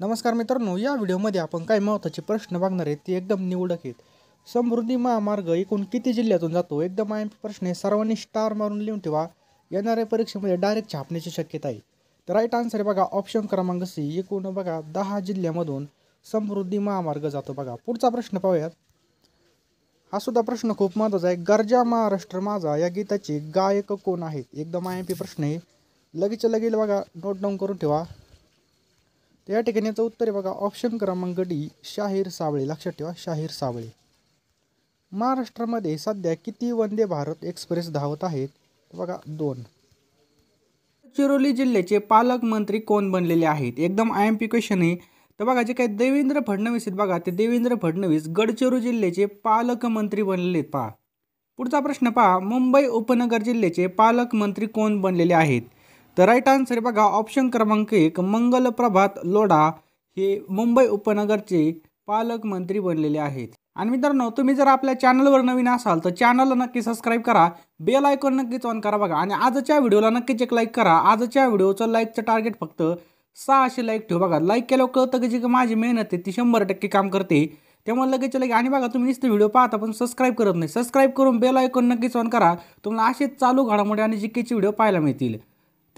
नमस्कार मित्रांनो या व्हिडिओमध्ये आपण काय महत्त्वाचे प्रश्न बघणार आहेत ते एकदम निवडक आहेत समृद्धी महामार्ग एकूण किती जिल्ह्यातून जातो एकदम आय एम पी प्रश्न आहे सर्वांनी स्टार मारून लिहून ठेवा येणाऱ्या परीक्षेमध्ये डायरेक्ट छापण्याची शक्यता आहे तर राईट आन्सर आहे बघा ऑप्शन क्रमांक सी एकूण बघा दहा जिल्ह्यामधून समृद्धी महामार्ग जातो बघा पुढचा प्रश्न पाहूयात हा सुद्धा प्रश्न खूप महत्त्वाचा आहे गरजा महाराष्ट्र माझा या गीताचे गायक कोण आहेत एकदम आय एम पी प्रश्न आहे लगेच लगेच बघा नोट डाऊन करून ठेवा तर या ठिकाणी याचं उत्तर आहे बघा ऑप्शन क्रमांक डी शाहीर सावळे लक्षात ठेवा शाहीर सावळे महाराष्ट्रामध्ये सध्या किती वंदे भारत एक्सप्रेस धावत आहेत बघा दोन गडचिरोली जिल्ह्याचे पालकमंत्री कोण बनलेले आहेत एकदम आय एम पी क्वेश्चन आहे तर बघा जे काही देवेंद्र फडणवीस आहेत बघा ते देवेंद्र फडणवीस गडचिरोली जिल्ह्याचे पालकमंत्री बनलेले आहेत पहा पुढचा प्रश्न पहा मुंबई उपनगर जिल्ह्याचे पालकमंत्री कोण बनलेले आहेत तर राईट आन्सर बघा ऑप्शन क्रमांक एक मंगल प्रभात लोढा हे मुंबई उपनगरचे पालकमंत्री बनलेले आहेत आणि मित्रांनो तुम्ही जर आपल्या चॅनलवर नवीन असाल तर चॅनलला नक्की सबस्क्राईब करा बेल आयकॉन नक्कीच ऑन करा बघा आणि आजच्या व्हिडिओला नक्कीच एक लाईक करा आजच्या व्हिडिओचं लाईकचं टार्गेट फक्त सहाशे लाईक ठेव बघा लाईक केल्यावर कळतं की जी माझी मेहनत आहे ती शंभर टक्के काम करते त्यामुळे लगेच लगे आणि बघा तुम्ही नुसते व्हिडिओ पाहता पण सबस्क्राईब करत नाही सबस्क्राईब करून बेल आयकॉन नक्कीच ऑन करा तुम्हाला असेच चालू घडामोडी आणि जिकेचे व्हिडिओ पाहायला मिळतील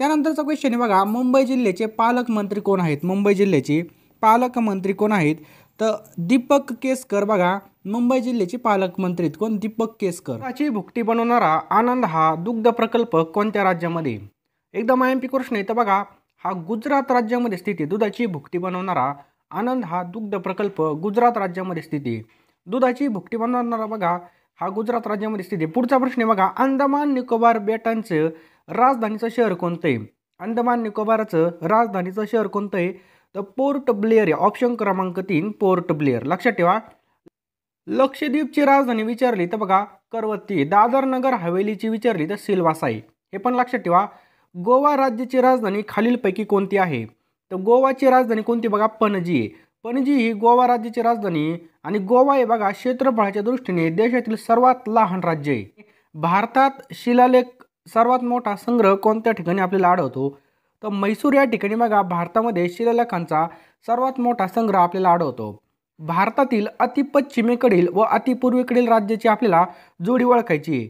त्यानंतरचा क्वेश्चन आहे बघा मुंबई जिल्ह्याचे पालकमंत्री कोण आहेत मुंबई जिल्ह्याचे पालकमंत्री कोण आहेत तर दीपक केसकर बघा मुंबई जिल्ह्याचे पालकमंत्री आहेत कोण दीपक केसकर त्याची भुकटी बनवणारा आनंद हा दुग्ध प्रकल्प कोणत्या राज्यामध्ये एकदम आय एम पी प्रश्न आहे तर बघा हा गुजरात राज्यामध्ये स्थित आहे दुधाची भुकटी बनवणारा आनंद हा दुग्ध प्रकल्प गुजरात राज्यामध्ये स्थित आहे दुधाची भुकटी बनवणारा बघा हा गुजरात राज्यामध्ये स्थिती आहे पुढचा प्रश्न आहे बघा अंदमान निकोबार बेटांचं राजधानीचं शहर कोणतं आहे अंदमान निकोबाराचं राजधानीचं शहर कोणतं आहे तर पोर्ट ब्लेअर आहे ऑप्शन क्रमांक तीन पोर्ट ब्लेअर लक्षात ठेवा लक्षद्वीपची राजधानी विचारली तर बघा करवत्ती दादर नगर हवेलीची विचारली तर सिलवासाई हे पण लक्षात ठेवा गोवा राज्याची राजधानी खालीलपैकी कोणती आहे तर गोवाची राजधानी कोणती बघा पणजी पणजी ही गोवा राज्याची राजधानी आणि गोवा हे बघा क्षेत्रफळाच्या दृष्टीने देशातील सर्वात लहान राज्य आहे भारतात शिलालेख सर्वात मोठा संग्रह कोणत्या ठिकाणी आपल्याला आढळतो तर मैसूर या ठिकाणी बघा भारतामध्ये शिलालेखांचा सर्वात मोठा संग्रह आपल्याला आढळतो भारतातील अतिपश्चिमेकडील व अतिपूर्वेकडील राज्याची आपल्याला जोडी ओळखायची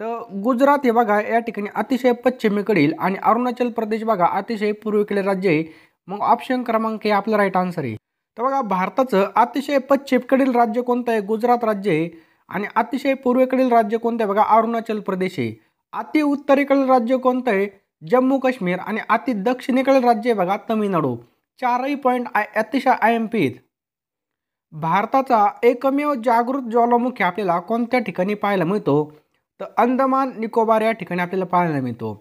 तर गुजरात हे बघा या ठिकाणी अतिशय पश्चिमेकडील आणि अरुणाचल प्रदेश बघा अतिशय पूर्वेकडील राज्य आहे मग ऑप्शन क्रमांक हे आपला राईट आन्सर आहे तर बघा भारताचं अतिशय पश्चिमेकडील राज्य कोणतं आहे गुजरात राज्य आहे आणि अतिशय पूर्वेकडील राज्य कोणतं आहे बघा अरुणाचल प्रदेश आहे अति उत्तरेकडील राज्य कोणतं आहे जम्मू काश्मीर आणि अति दक्षिणेकडील राज्य बघा तमिळनाडू चारही पॉईंट आय अतिशय आय एम पी भारताचा एकमेव जागृत ज्वालामुखी आपल्याला कोणत्या ठिकाणी पाहायला मिळतो तर अंदमान निकोबार या ठिकाणी आपल्याला पाहायला मिळतो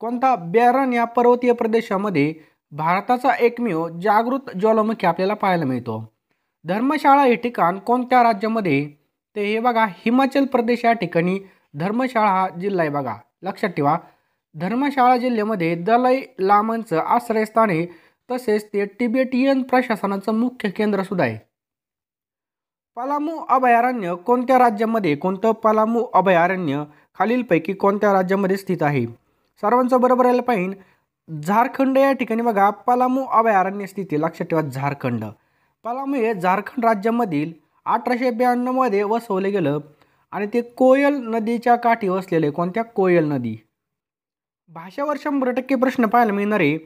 कोणता बेरन या पर्वतीय प्रदेशामध्ये भारताचा एकमेव जागृत ज्वालामुखी आपल्याला पाहायला मिळतो धर्मशाळा हे ठिकाण कोणत्या राज्यामध्ये ते हे बघा हिमाचल प्रदेश या ठिकाणी धर्मशाळा हा जिल्हा आहे बघा लक्षात ठेवा धर्मशाळा जिल्ह्यामध्ये दलाई लामांचं आश्रयस्थान आहे तसेच ते टिबेटियन प्रशासनाचं मुख्य केंद्रसुद्धा आहे पलामू अभयारण्य कोणत्या राज्यामध्ये कोणतं पलामू अभयारण्य खालीलपैकी कोणत्या राज्यामध्ये स्थित आहे सर्वांचं बरोबर राहिलं पाहिन झारखंड या ठिकाणी बघा पलामू अभयारण्य स्थिती लक्षात ठेवा झारखंड पलामू हे झारखंड राज्यामधील अठराशे ब्याण्णवमध्ये वसवलं गेलं आणि ते कोयल नदीच्या काठी वसलेले कोणत्या कोयल नदी भाषावर शंभर टक्के प्रश्न पाहायला मिळणार आहे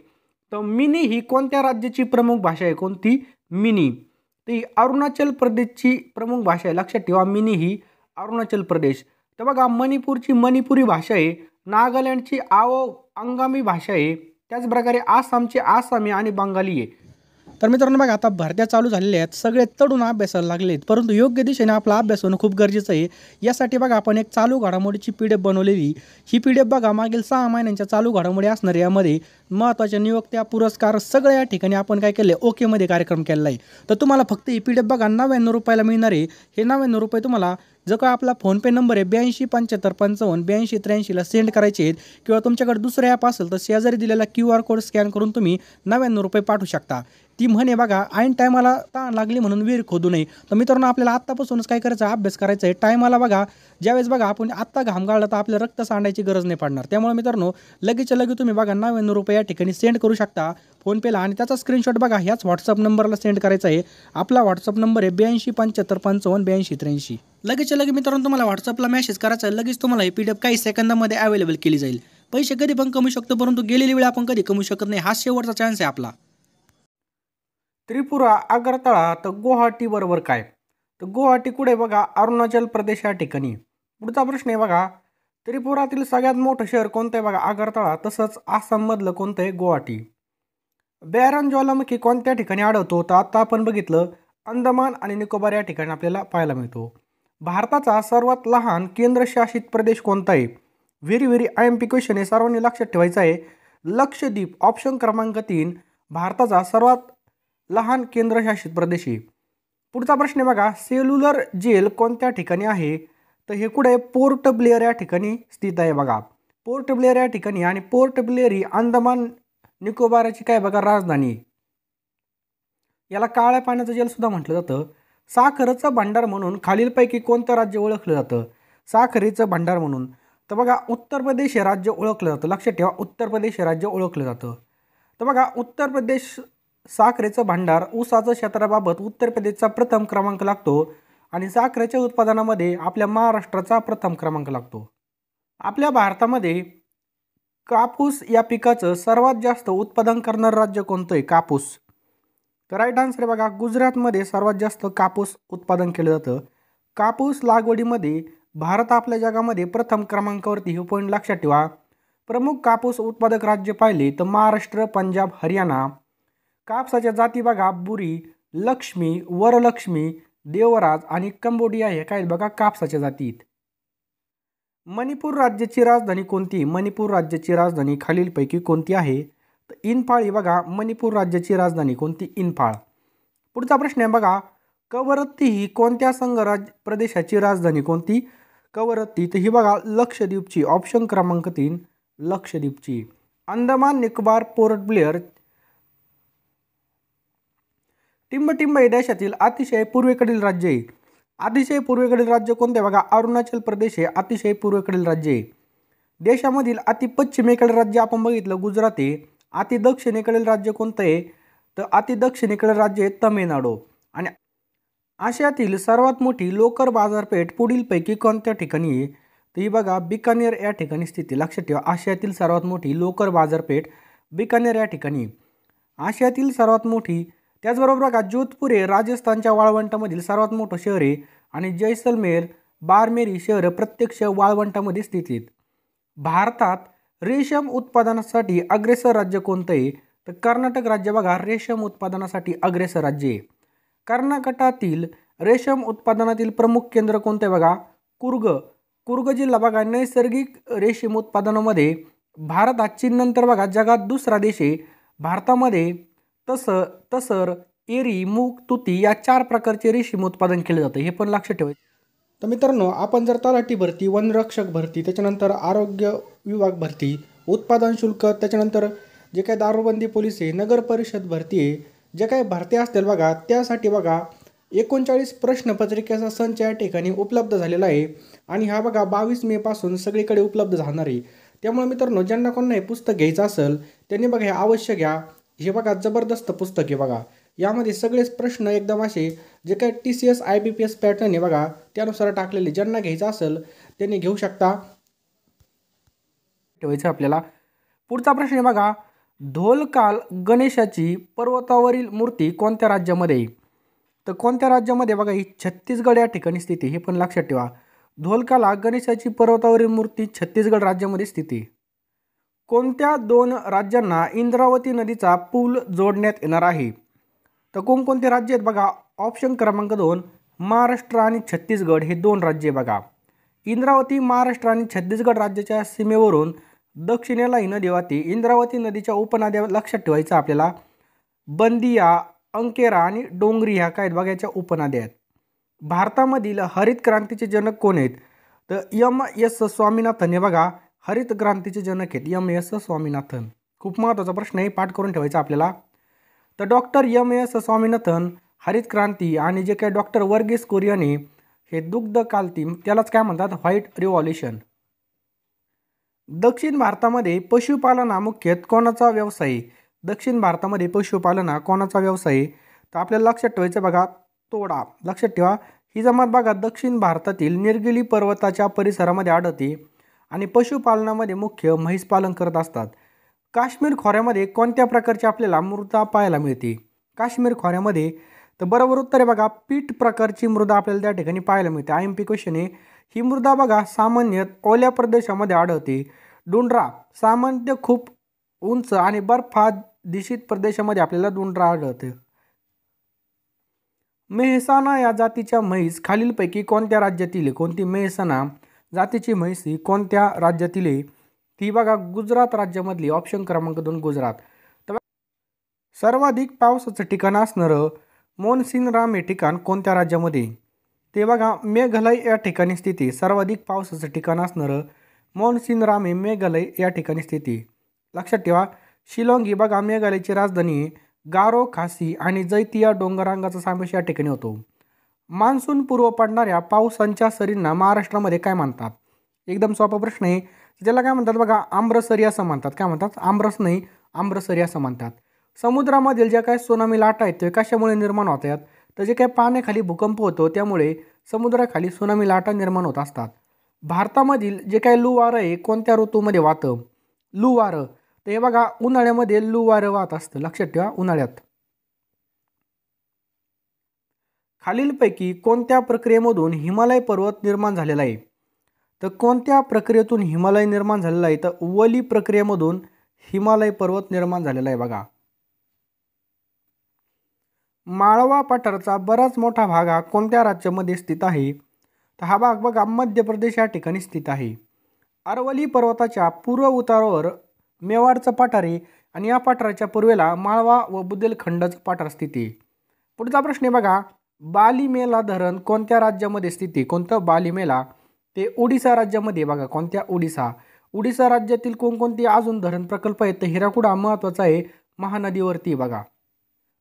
तर मिनी ही कोणत्या राज्याची प्रमुख भाषा आहे कोणती मिनी ती अरुणाचल प्रदेशची प्रमुख भाषा आहे लक्षात ठेवा मिनी ही अरुणाचल प्रदेश तर बघा मणिपूरची मणिपुरी भाषा आहे नागालँडची आओ अंगामी भाषा आहे त्याचप्रकारे आसामची आसामी आणि बंगाली आहे तर मित्रांनो बघा आता भरत्या चालू झालेल्या आहेत सगळे तडून अभ्यासाला लागले आहेत परंतु योग्य दिशेने आपला अभ्यास होणं खूप गरजेचं आहे यासाठी बघा आपण एक चालू घडामोडीची पी बनवलेली ही पी बघा मागील सहा महिन्यांच्या चालू घडामोडी असणार यामध्ये महत्त्वाच्या नियुक्त्या पुरस्कार सगळ्या या ठिकाणी आपण काय केलं ओकेमध्ये कार्यक्रम केलेला आहे तर तुम्हाला फक्त ही पी बघा नव्याण्णव रुपयाला मिळणार आहे हे नव्याण्णव रुपये तुम्हाला जर का आपला फोनपे नंबर आहे ब्याऐंशी पंच्याहत्तर पंचावन्न ब्याऐंशी त्र्याऐंशीला सेंड करायचे आहेत किंवा तुमच्याकडे दुसरं ॲप असेल तर शेजारी दिलेला क्यू आर कोड स्कॅन करून तुम्ही नव्याण्णव रुपये पाठवू शकता ती म्हणे बघा ऐन टायमाला ताण लागली म्हणून विहीर खोदू नये तर मित्रांनो आपल्याला आत्तापासूनच काय करायचं अभ्यास करायचा आहे टायमाला बघा ज्यावेळेस बघा आपण आत्ता घाम गाळला तर आपल्या रक्त सांडायची गरज नाही पडणार त्यामुळे मित्रांनो लगेच लगेच तुम्ही बघा नव्याण्णव रुपये या ठिकाणी सेंड करू शकता फोनपेला आणि त्याचा स्क्रीनशॉट बघा ह्याच व्हॉट्सअप नंबरला सेंड करायचा आहे आपला व्हॉट्सअप नंबर आहे ब्याऐंशी पंच्याहत्तर पंचावन्न ब्याऐंशी त्र्याऐंशी लगेच लगेच मित्रांनो तुम्हाला व्हॉट्सअपला मेसेज करायचा लगेच तुम्हाला ही पी डी एफ काही सेकंदामध्ये अवेलेबल केली जाईल पैसे कधी पण कमू शकतो परंतु गेलेली वेळ आपण कधी कमू शकत नाही हा शेवटचा चान्स आहे आपला त्रिपुरा आगरतळा तर गुवाहाटी बरोबर काय तर गुवाहाटी कुठे बघा अरुणाचल प्रदेश या ठिकाणी पुढचा प्रश्न आहे बघा त्रिपुरातील सगळ्यात मोठं शहर कोणतं आहे बघा आगरतळा तसंच आसाममधलं कोणतं आहे गुवाहाटी बॅरन ज्वालामुखी कोणत्या ठिकाणी आढळतो तर आता आपण बघितलं अंदमान आणि निकोबार या ठिकाणी आपल्याला पाहायला मिळतो भारताचा सर्वात लहान केंद्रशासित प्रदेश कोणता आहे very very I M P question हे सर्वांनी लक्षात ठेवायचं आहे लक्षद्वीप ऑप्शन क्रमांक तीन भारताचा सर्वात लहान केंद्रशासित प्रदेश आहे पुढचा प्रश्न बघा सेल्युलर जेल कोणत्या ठिकाणी आहे तर हे कुठे पोर्ट ब्लेअर या ठिकाणी स्थित आहे बघा पोर्ट ब्लेअर या ठिकाणी आणि पोर्ट ब्लेअर ही अंदमान निकोबाराची काय बघा राजधानी याला काळ्या पाण्याचं जेलसुद्धा म्हटलं जातं साखरेचं भांडार म्हणून खालीलपैकी कोणतं राज्य ओळखलं जातं साखरेचं भांडार म्हणून तर बघा उत्तर प्रदेश हे राज्य ओळखलं जातं लक्षात ठेवा उत्तर प्रदेश हे राज्य ओळखलं जातं तर बघा उत्तर प्रदेश साखरेचं भांडार ऊसाचं क्षेत्राबाबत उत्तर प्रदेशचा प्रथम क्रमांक लागतो आणि साखरेच्या उत्पादनामध्ये आपल्या महाराष्ट्राचा प्रथम क्रमांक लागतो आपल्या भारतामध्ये कापूस या पिकाचं सर्वात जास्त उत्पादन करणारं राज्य कोणतं आहे कापूस तर राईट आन्सर बघा गुजरातमध्ये सर्वात जास्त कापूस उत्पादन केलं जातं कापूस लागवडीमध्ये भारत आपल्या जगामध्ये प्रथम क्रमांकावरती हे पॉईंट लक्षात ठेवा प्रमुख कापूस उत्पादक राज्य पाहिले तर महाराष्ट्र पंजाब हरियाणा कापसाच्या जाती बघा बुरी लक्ष्मी वरलक्ष्मी देवराज आणि कंबोडिया हे काय बघा कापसाच्या जातीत मणिपूर राज्याची राजधानी कोणती मणिपूर राज्याची राजधानी खालीलपैकी कोणती आहे तर इनफाळ ही बघा मणिपूर राज्याची राजधानी कोणती इनफाळ पुढचा प्रश्न आहे बघा कवरत्ती ही कोणत्या संघ राज प्रदेशाची राजधानी कोणती कवरत्ती तर ही बघा लक्षद्वीपची ऑप्शन क्रमांक तीन लक्षद्वीपची अंदमान निकोबार पोर्ट ब्लेअर टिंबटिंब हे देशातील अतिशय पूर्वेकडील राज्य आहे अतिशय पूर्वेकडील राज्य कोणते बघा अरुणाचल प्रदेश हे अतिशय पूर्वेकडील राज्य आहे देशामधील अति राज्य आपण बघितलं गुजरात आहे दक्षिणेकडील राज्य कोणतं आहे तर दक्षिणेकडील राज्य आहे तमिळनाडू आणि आशियातील सर्वात मोठी लोकर बाजारपेठ पुढीलपैकी कोणत्या ठिकाणी आहे तर ही बघा बिकानेर या ठिकाणी स्थिती लक्षात ठेवा आशियातील सर्वात मोठी लोकर बाजारपेठ बिकानेर या ठिकाणी आशियातील सर्वात मोठी त्याचबरोबर बघा जोधपूर हे राजस्थानच्या वाळवंटामधील सर्वात मोठं शहर आहे आणि जैसलमेर बारमेरी शहर प्रत्यक्ष वाळवंटामध्ये स्थित भारतात रेशम उत्पादनासाठी अग्रेसर राज्य कोणतं आहे तर कर्नाटक राज्य बघा रेशम उत्पादनासाठी अग्रेसर राज्य आहे कर्नाटकातील रेशम उत्पादनातील प्रमुख केंद्र कोणते बघा कुर्ग कुर्ग जिल्हा बघा नैसर्गिक रेशीम उत्पादनामध्ये भारत हा चीननंतर बघा जगात दुसरा देश आहे भारतामध्ये तस तसर एरी मूग तुती या चार प्रकारचे रेशीम उत्पादन केले जातं हे पण लक्षात ठेवायचं तर मित्रांनो आपण जर तलाठी भरती वनरक्षक भरती त्याच्यानंतर आरोग्य विभाग भरती उत्पादन शुल्क त्याच्यानंतर जे काय दारूबंदी पोलीस आहे नगर परिषद भरती आहे जे काही भरती असतील बघा त्यासाठी बघा एकोणचाळीस प्रश्नपत्रिकेचा संच या ठिकाणी उपलब्ध झालेला आहे आणि हा बघा बावीस मेपासून सगळीकडे उपलब्ध झाणार आहे त्यामुळे मित्रांनो ज्यांना कोणा हे पुस्तक घ्यायचं असेल त्यांनी बघा हे अवश्य घ्या हे बघा जबरदस्त पुस्तक आहे बघा यामध्ये सगळेच प्रश्न एकदम असे जे काय T C S I B P S pattern आहे बघा त्यानुसार टाकलेले ज्यांना घ्यायचं असेल त्यांनी घेऊ शकता ठेवायचं आपल्याला पुढचा प्रश्न आहे बघा धोलकाल गणेशाची पर्वतावरील मूर्ती कोणत्या राज्यामध्ये तर कोणत्या राज्यामध्ये बघा ही छत्तीसगड या ठिकाणी स्थिती हे पण लक्षात ठेवा धोलकाला गणेशाची पर्वतावरील मूर्ती छत्तीसगड राज्यामध्ये स्थिती कोणत्या दोन राज्यांना इंद्रावती नदीचा पूल जोडण्यात येणार आहे तर कोणकोणते राज्य आहेत बघा ऑप्शन क्रमांक दोन महाराष्ट्र आणि छत्तीसगड हे दोन राज्य बघा इंद्रावती महाराष्ट्र आणि छत्तीसगड राज्याच्या सीमेवरून दक्षिणेला ही नदी इंद्रावती नदीच्या उपनद्या लक्षात ठेवायचं आपल्याला बंदिया अंकेरा आणि डोंगरी ह्या काय बघायच्या उपनद्या आहेत भारतामधील हरित क्रांतीचे जनक कोण आहेत तर यम एस स्वामीनाथन हे बघा हरित क्रांतीचे जनक आहेत यम एस स्वामीनाथन खूप महत्त्वाचा प्रश्न आहे पाठ करून ठेवायचा आपल्याला तर डॉक्टर यम एस स्वामीनाथन हरित क्रांती आणि जे काय डॉक्टर वर्गीस कोरियाने हे दुग्ध कालतीम त्यालाच काय म्हणतात व्हाईट रिव्हॉल्युशन दक्षिण भारतामध्ये पशुपालन हा मुख्यत कोणाचा व्यवसाय दक्षिण भारतामध्ये पशुपालन हा कोणाचा व्यवसाय आहे तर आपल्याला लक्षात ठेवायचं बघा तोडा लक्षात ठेवा ही जमात बघा दक्षिण भारतातील निरगिली पर्वताच्या परिसरामध्ये आढळते आणि पशुपालनामध्ये मुख्य म्हैसपालन करत असतात काश्मीर खोऱ्यामध्ये कोणत्या प्रकारची आपल्याला मृदा पाहायला मिळते काश्मीर खोऱ्यामध्ये तर बरोबर उत्तर आहे बघा पीठ प्रकारची मृदा आपल्याला त्या ठिकाणी पाहायला मिळते आय एम पी क्वेश्चन आहे ही मृदा बघा सामान्यत ओल्या प्रदेशामध्ये आढळते डोंड्रा सामान्य खूप उंच आणि बर्फा दिशित प्रदेशामध्ये आपल्याला डोंड्रा आढळते मेहसाना या जातीच्या म्हैस खालीलपैकी कोणत्या राज्यातील कोणती मेहसाना जातीची म्हैस ही कोणत्या राज्यातील आहे ती बघा गुजरात राज्यामधली ऑप्शन क्रमांक दोन गुजरात सर्वाधिक पावसाचं ठिकाण असणारं मोनसिनराम हे ठिकाण कोणत्या राज्यामध्ये ते बघा मेघालय या ठिकाणी स्थिती सर्वाधिक पावसाचं ठिकाण असणारं मॉन्सिन रामे मेघालय या ठिकाणी स्थिती लक्षात ठेवा शिलाँग ही बघा मेघालयची राजधानी गारो खासी आणि जैतिया डोंगरांगाचा समावेश या ठिकाणी होतो मान्सून पूर्व पडणाऱ्या पावसांच्या सरींना महाराष्ट्रामध्ये काय मानतात एकदम सोपा प्रश्न आहे ज्याला काय म्हणतात बघा आम्रसरी असं म्हणतात काय म्हणतात आम्रस नाही आम्रसरी असं म्हणतात समुद्रामधील ज्या काय सुनामी लाटा आहेत ते कशामुळे निर्माण होतात तर जे काही पाण्याखाली भूकंप होतो त्यामुळे समुद्राखाली सुनामी लाटा निर्माण होत असतात भारतामधील जे काही लू वारं आहे कोणत्या ऋतूमध्ये वाहतं लू वारं तर हे बघा उन्हाळ्यामध्ये लू वारं वाहत असतं लक्षात ठेवा उन्हाळ्यात खालीलपैकी कोणत्या प्रक्रियेमधून हिमालय पर्वत निर्माण झालेला आहे तर कोणत्या प्रक्रियेतून हिमालय निर्माण झालेला आहे तर वली प्रक्रियेमधून हिमालय पर्वत निर्माण झालेला आहे बघा माळवा पठारचा बराच मोठा भाग हा कोणत्या राज्यामध्ये स्थित आहे तर हा भाग बघा मध्य प्रदेश या ठिकाणी स्थित आहे अरवली पर्वताच्या पूर्व उतारावर मेवाडचं पठार आहे आणि या पठाराच्या पूर्वेला माळवा व बुदेलखंडचं पठार स्थित आहे पुढचा प्रश्न आहे बघा बालीमेला धरण कोणत्या राज्यामध्ये स्थित आहे कोणतं बालीमेला ते ओडिसा राज्यामध्ये बघा कोणत्या ओडिसा ओडिसा राज्यातील कोणकोणते अजून धरण प्रकल्प आहेत तर हिराकुडा महत्त्वाचा आहे महानदीवरती बघा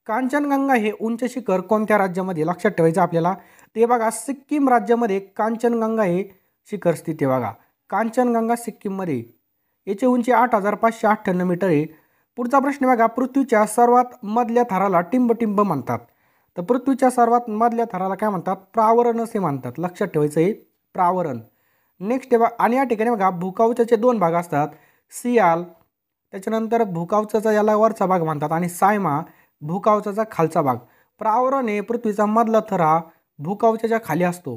कांचनगंगा हे उंच शिखर कोणत्या राज्यामध्ये लक्षात ठेवायचं आपल्याला ते बघा सिक्कीम राज्यामध्ये कांचनगंगा हे शिखर स्थित आहे बघा कांचनगंगा सिक्कीममध्ये याची उंची आठ हजार पाचशे अठ्ठ्याण्णव मीटर आहे पुढचा प्रश्न बघा पृथ्वीच्या सर्वात मधल्या थराला टिंबटिंब म्हणतात तर पृथ्वीच्या सर्वात मधल्या थराला काय म्हणतात प्रावरण असे म्हणतात लक्षात ठेवायचं आहे प्रावरण नेक्स्ट बघा आणि या ठिकाणी बघा भूकावचाचे दोन भाग असतात सियाल त्याच्यानंतर भूकावचाचा याला वरचा भाग म्हणतात आणि सायमा भूकावचाचा खालचा भाग प्रावरणे पृथ्वीचा मधला थर हा भूकावचाच्या खाली असतो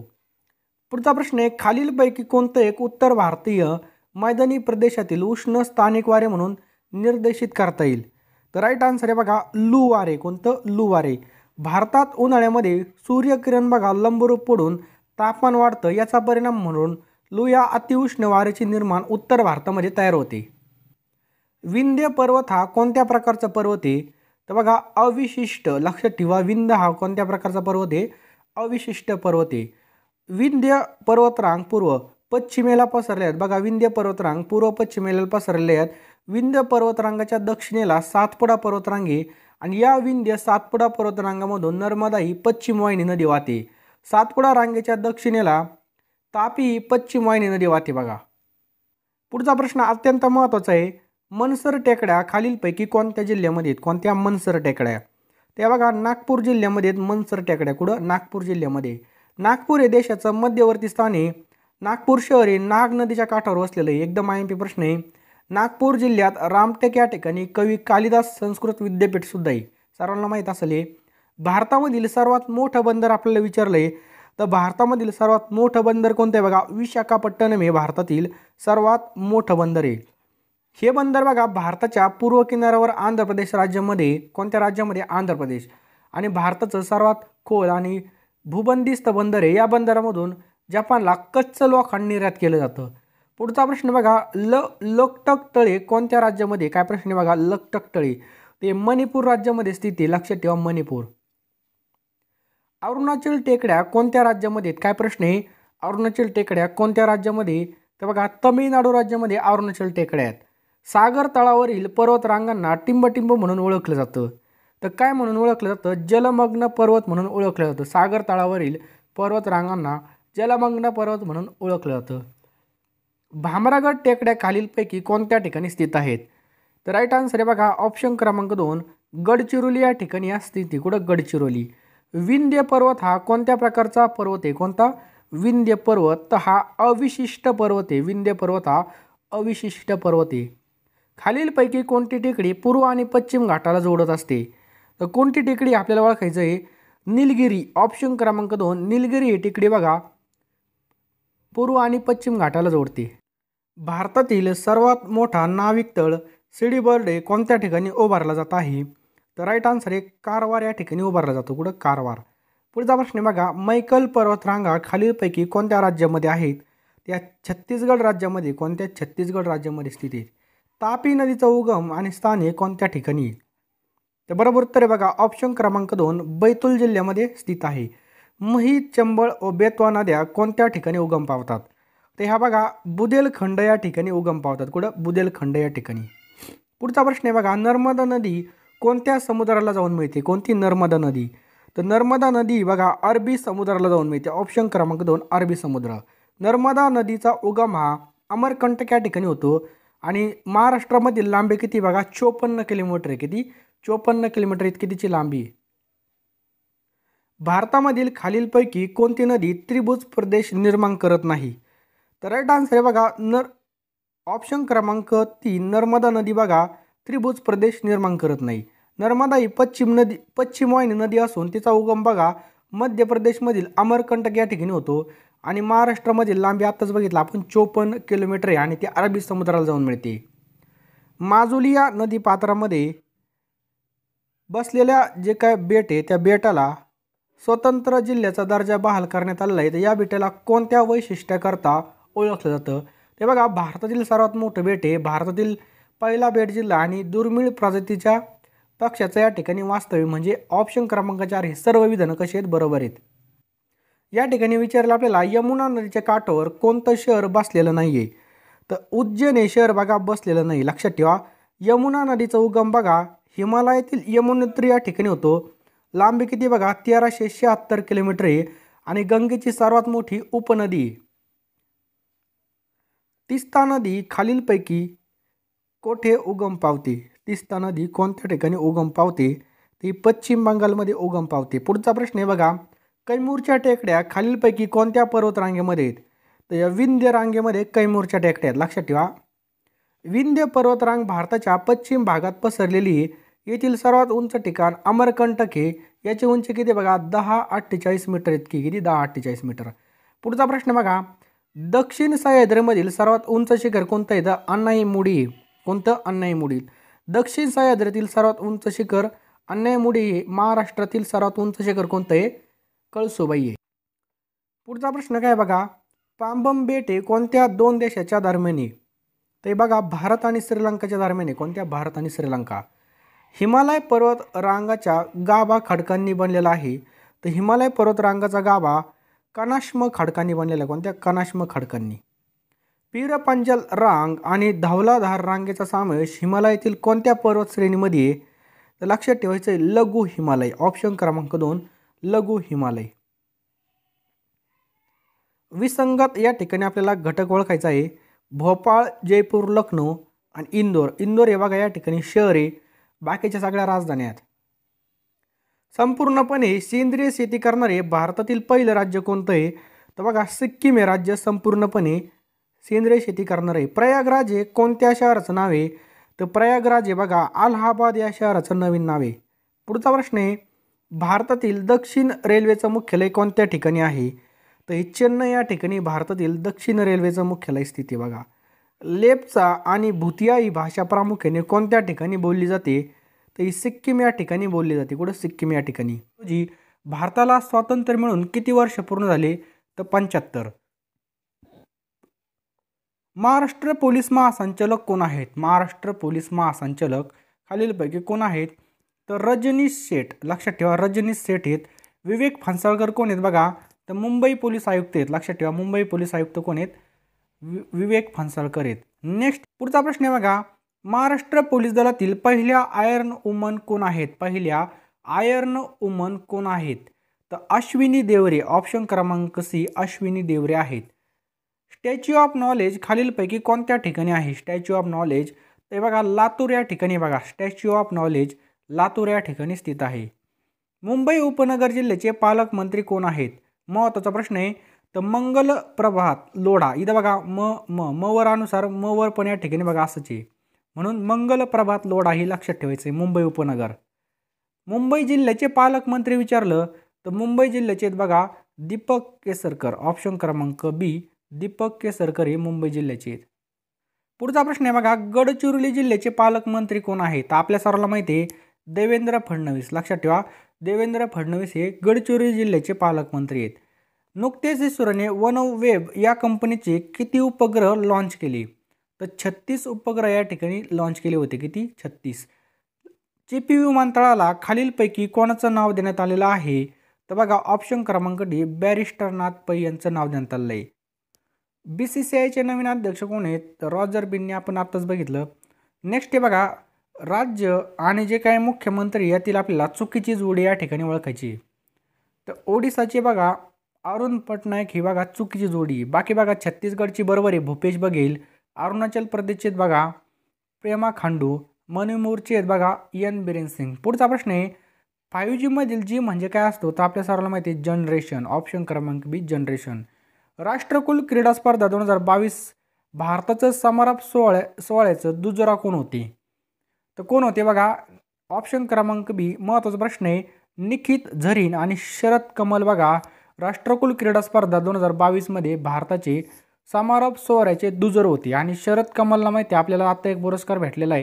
पुढचा प्रश्न आहे खालीलपैकी कोणतं एक उत्तर भारतीय मैदानी प्रदेशातील उष्ण स्थानिक वारे म्हणून निर्देशित करता येईल तर राईट आन्सर आहे बघा लू वारे कोणतं लू वारे भारतात उन्हाळ्यामध्ये सूर्यकिरण बघा लंबरूप पडून तापमान वाढतं याचा परिणाम म्हणून लू या अतिउष्ण वारेचे निर्माण उत्तर भारतामध्ये तयार होते विंध्य पर्वत हा कोणत्या प्रकारचा पर्वत आहे तर बघा अविशिष्ट लक्षात ठेवा विंध हा कोणत्या प्रकारचा पर्वत आहे अविशिष्ट पर्वत आहे विंध्य पर्वतरांग पूर्व पश्चिमेला पसरले आहेत बघा विंध्य पर्वतरांग पूर्व पश्चिमेला पसरले आहेत विंध्य पर्वतरांगाच्या दक्षिणेला सातपुडा पर्वतरांगे आणि या विंध्य सातपुडा पर्वतरांगामधून नर्मदा ही पश्चिम वाहिनी नदी वाहते सातपुडा रांगेच्या दक्षिणेला तापी ही पश्चिम वाहिनी नदी वाहते बघा पुढचा प्रश्न अत्यंत महत्त्वाचा आहे मनसर टेकड्या खालीलपैकी कोणत्या जिल्ह्यामध्ये आहेत कोणत्या मनसर टेकड्या त्या बघा नागपूर जिल्ह्यामध्ये आहेत मनसर टेकड्या कुठं नागपूर जिल्ह्यामध्ये नागपूर हे देशाचं मध्यवर्ती स्थान आहे नागपूर शहर हे नाग नदीच्या काठावर वसलेलं आहे एकदम आयमपी प्रश्न आहे नागपूर जिल्ह्यात रामटेक या ठिकाणी कवी कालिदास संस्कृत विद्यापीठ सुद्धा आहे सर्वांना माहीत असेल भारतामधील सर्वात मोठं बंदर आपल्याला विचारलं आहे तर भारतामधील सर्वात मोठं बंदर कोणतं आहे बघा विशाखापट्टणम हे भारतातील सर्वात मोठं बंदर आहे हे बंदर बघा भारताच्या पूर्व किनाऱ्यावर आंध्र प्रदेश राज्यामध्ये कोणत्या राज्यामध्ये आंध्र प्रदेश आणि भारताचं सर्वात खोल आणि भूबंदिस्त बंदर आहे या बंदरामधून जपानला कच्च लोखंड निर्यात केलं जातं पुढचा प्रश्न बघा ल लकटक तळे कोणत्या राज्यामध्ये काय प्रश्न आहे बघा लकटक तळे ते मणिपूर राज्यामध्ये स्थित आहे लक्षात ठेवा मणिपूर अरुणाचल टेकड्या कोणत्या राज्यामध्ये काय प्रश्न आहे अरुणाचल टेकड्या कोणत्या राज्यामध्ये तर बघा तमिळनाडू राज्यामध्ये अरुणाचल टेकड्या आहेत सागर तळावरील पर्वतरांगांना टिंबटिंब म्हणून ओळखलं जातं तर काय म्हणून ओळखलं जातं जलमग्न पर्वत म्हणून ओळखलं जातं सागर तळावरील पर्वतरांगांना जलमग्न पर्वत म्हणून ओळखलं जातं भामरागड टेकड्या खालीलपैकी कोणत्या ठिकाणी स्थित आहेत तर राईट आन्सर आहे बघा ऑप्शन क्रमांक दोन गडचिरोली या ठिकाणी या स्थिती कुठं गडचिरोली विंध्य पर्वत हा कोणत्या प्रकारचा पर्वत आहे कोणता विंध्य पर्वत हा अविशिष्ट पर्वत आहे विंध्य पर्वत हा अविशिष्ट पर्वत आहे खालीलपैकी कोणती टेकडी पूर्व आणि पश्चिम घाटाला जोडत असते तर कोणती टेकडी आपल्याला ओळखायचं आहे निलगिरी ऑप्शन क्रमांक दोन निलगिरी ही टेकडी बघा पूर्व आणि पश्चिम घाटाला जोडते भारतातील सर्वात मोठा नाविक तळ सिडी कोणत्या ठिकाणी उभारला जात आहे तर राईट आन्सर आहे कारवार या ठिकाणी उभारला जातो कुठं कारवार पुढचा प्रश्न बघा मैकल पर्वतरांगा खालीलपैकी कोणत्या राज्यामध्ये आहेत त्या छत्तीसगड राज्यामध्ये कोणत्या छत्तीसगड राज्यामध्ये स्थित आहेत तापी नदीचा उगम आणि स्थान हे कोणत्या ठिकाणी येईल तर बरोबर उत्तर बघा ऑप्शन क्रमांक दोन बैतूल जिल्ह्यामध्ये स्थित आहे मही चंबळ व बेतवा नद्या कोणत्या ठिकाणी उगम पावतात तर ह्या बघा बुदेलखंड या ठिकाणी उगम पावतात कुठं बुदेलखंड या ठिकाणी पुढचा प्रश्न आहे बघा नर्मदा नदी कोणत्या समुद्राला जाऊन मिळते कोणती नर्मदा नदी तर नर्मदा नदी बघा अरबी समुद्राला जाऊन मिळते ऑप्शन क्रमांक दोन अरबी समुद्र नर्मदा नदीचा उगम हा अमरकंटक या ठिकाणी होतो आणि महाराष्ट्रामधील लांबी किती बघा चोपन्न किलोमीटर आहे किती चोपन्न किलोमीटर इतकी तिची लांबी आहे भारतामधील खालीलपैकी कोणती नदी त्रिभुज प्रदेश निर्माण करत नाही तर राईट आन्सर आहे बघा नर ऑप्शन क्रमांक तीन नर्मदा नदी बघा त्रिभुज प्रदेश निर्माण करत नाही नर्मदा ही पश्चिम नदी पश्चिम नदी असून तिचा उगम बघा मध्य प्रदेशमधील अमरकंटक या ठिकाणी होतो आणि महाराष्ट्रामध्ये लांबी आत्ताच बघितलं आपण चोपन्न किलोमीटर आहे आणि ती अरबी समुद्राला जाऊन मिळते माजुली या नदीपात्रामध्ये बसलेल्या जे काय बेट आहे त्या बेटाला स्वतंत्र जिल्ह्याचा दर्जा बहाल करण्यात आलेला आहे तर या बेटाला कोणत्या वैशिष्ट्याकरता ओळखलं जातं ते बघा भारतातील सर्वात मोठं बेट आहे भारतातील पहिला बेट जिल्हा आणि दुर्मिळ प्रजातीच्या पक्षाचं या ठिकाणी वास्तव्य म्हणजे ऑप्शन क्रमांक चार हे सर्व विधानं कसे आहेत बरोबर आहेत या ठिकाणी विचारलं आपल्याला यमुना नदीच्या काठावर कोणतं शहर बसलेलं नाही आहे तर उज्जैन हे शहर बघा बसलेलं नाही लक्षात ठेवा यमुना नदीचं उगम बघा हिमालयातील यमुनोत्री या ठिकाणी होतो लांबी किती बघा तेराशे शहात्तर किलोमीटर आहे आणि गंगेची सर्वात मोठी उपनदी तिस्ता नदी खालीलपैकी कोठे उगम पावते तिस्ता नदी कोणत्या ठिकाणी उगम पावते ती पश्चिम बंगालमध्ये उगम पावते पुढचा प्रश्न आहे बघा कैमूरच्या टेकड्या खालीलपैकी कोणत्या पर्वतरांगेमध्ये आहेत तर या विंध्य रांगेमध्ये कैमूरच्या टेकड्या आहेत लक्षात ठेवा विंध्य पर्वतरांग भारताच्या पश्चिम भागात पसरलेली येथील सर्वात उंच ठिकाण अमरकंटक हे याची उंची किती बघा दहा अठ्ठेचाळीस मीटर इतकी किती दहा अठ्ठेचाळीस मीटर पुढचा प्रश्न बघा दक्षिण सह्याद्रीमधील सर्वात उंच शिखर कोणतं आहे तर अन्नाई मुडी कोणतं अन्नाई मुडी दक्षिण सह्याद्रीतील सर्वात उंच शिखर अन्नाई मुडी हे महाराष्ट्रातील सर्वात उंच शिखर कोणतं आहे कळसोबाई आहे पुढचा प्रश्न काय बघा पांबम बेटे कोणत्या दोन देशाच्या दरम्यान आहे ते बघा भारत आणि श्रीलंकाच्या दरम्यान आहे कोणत्या भारत आणि श्रीलंका हिमालय पर्वत रांगाच्या गाभा खडकांनी बनलेला आहे तर हिमालय पर्वत रांगाचा गाभा कनाश्म खडकांनी बनलेला आहे कोणत्या कनाश्म खडकांनी पीरपांजल रांग आणि धावलाधार रांगेचा समावेश हिमालयातील कोणत्या पर्वत श्रेणीमध्ये तर लक्षात ठेवायचं लघु हिमालय ऑप्शन क्रमांक दोन लघु हिमालय विसंगत या ठिकाणी आपल्याला घटक ओळखायचा आहे भोपाळ जयपूर लखनौ आणि इंदोर इंदोर हे बघा या ठिकाणी शहरे बाकीच्या सगळ्या राजधानी आहेत संपूर्णपणे सेंद्रिय शेती करणारे भारतातील पहिलं राज्य कोणतं आहे तर बघा सिक्कीम हे राज्य संपूर्णपणे सेंद्रिय शेती करणार आहे प्रयागराज हे कोणत्या शहराचं नाव आहे तर प्रयागराज हे बघा अलाहाबाद या शहराचं नवीन नाव आहे पुढचा प्रश्न आहे भारतातील दक्षिण रेल्वेचं मुख्यालय कोणत्या ठिकाणी आहे तर चेन्नई या ठिकाणी भारतातील दक्षिण रेल्वेचं मुख्यालय स्थिती बघा लेपचा आणि भुतियाई ही भाषा प्रामुख्याने कोणत्या ठिकाणी बोलली जाते तर ही सिक्कीम या ठिकाणी बोलली जाते कुठं सिक्कीम या ठिकाणी जी भारताला स्वातंत्र्य मिळून किती वर्ष पूर्ण झाले तर पंच्याहत्तर महाराष्ट्र पोलीस महासंचालक कोण आहेत महाराष्ट्र पोलीस महासंचालक खालीलपैकी कोण आहेत तर रजनीश शेठ लक्षात ठेवा रजनीश शेठ आहेत विवेक फणसाळकर कोण आहेत बघा तर मुंबई पोलीस आयुक्त आहेत लक्षात ठेवा मुंबई पोलीस आयुक्त कोण आहेत वि विवेक फणसाळकर आहेत नेक्स्ट पुढचा प्रश्न आहे बघा महाराष्ट्र पोलीस दलातील पहिल्या आयर्न वुमन कोण आहेत पहिल्या आयर्न वुमन कोण आहेत तर अश्विनी देवरे ऑप्शन क्रमांक सी अश्विनी देवरे आहेत स्टॅच्यू ऑफ नॉलेज खालीलपैकी कोणत्या ठिकाणी आहे स्टॅच्यू ऑफ नॉलेज ते बघा लातूर या ठिकाणी बघा स्टॅच्यू ऑफ नॉलेज लातूर या ठिकाणी स्थित आहे मुंबई उपनगर जिल्ह्याचे पालकमंत्री कोण आहेत महत्त्वाचा प्रश्न आहे तर मंगल प्रभात लोढा इथं बघा म म म मवर पण या ठिकाणी बघा असंच आहे म्हणून मंगल प्रभात लोढा ही लक्षात ठेवायचे मुंबई उपनगर मुंबई जिल्ह्याचे पालकमंत्री विचारलं तर मुंबई जिल्ह्याचे बघा दीपक केसरकर ऑप्शन क्रमांक बी दीपक केसरकर हे मुंबई जिल्ह्याचे आहेत पुढचा प्रश्न आहे बघा गडचिरोली जिल्ह्याचे पालकमंत्री कोण आहेत आपल्या सर्वांना माहिती आहे देवेंद्र फडणवीस लक्षात ठेवा देवेंद्र फडणवीस हे गडचिरोली जिल्ह्याचे पालकमंत्री आहेत नुकतेच इस्रोने वन वेब या कंपनीचे किती उपग्रह लॉन्च केले तर छत्तीस उपग्रह या ठिकाणी लॉन्च केले होते किती छत्तीस चिपी विमानतळाला खालीलपैकी कोणाचं नाव देण्यात आलेलं आहे तर बघा ऑप्शन क्रमांक डी बॅरिस्टरनाथ पै यांचं नाव देण्यात आलेलं आहे बी सी सी आयचे नवीन अध्यक्ष कोण आहेत रॉजर बिनने आपण आत्ताच बघितलं नेक्स्ट हे बघा राज्य आणि जे काही मुख्यमंत्री यातील आपल्याला चुकीची जोडी या ठिकाणी ओळखायची तर ओडिसाची बघा अरुण पटनायक ही बघा चुकीची जोडी बाकी बघा छत्तीसगडची बरोबर आहे भूपेश बघेल अरुणाचल प्रदेशचे बघा प्रेमा खांडू मणिमूरचे आहेत बघा एन बिरेन सिंग पुढचा प्रश्न आहे फायव्ह जीमधील जी म्हणजे काय असतो तर आपल्या सर्वांना माहिती आहे जनरेशन ऑप्शन क्रमांक बी जनरेशन राष्ट्रकुल क्रीडा स्पर्धा दोन हजार बावीस भारताचं समारोप सोहळ्या सोहळ्याचं दुजरा कोण होते तर कोण होते बघा ऑप्शन क्रमांक बी महत्वाचा प्रश्न आहे निखित झरीन आणि शरद कमल बघा राष्ट्रकुल क्रीडा स्पर्धा दोन हजार बावीसमध्ये भारताचे समारोप सोहऱ्याचे दुजर होते आणि शरद कमलला माहिती आपल्याला आत्ता एक पुरस्कार भेटलेला आहे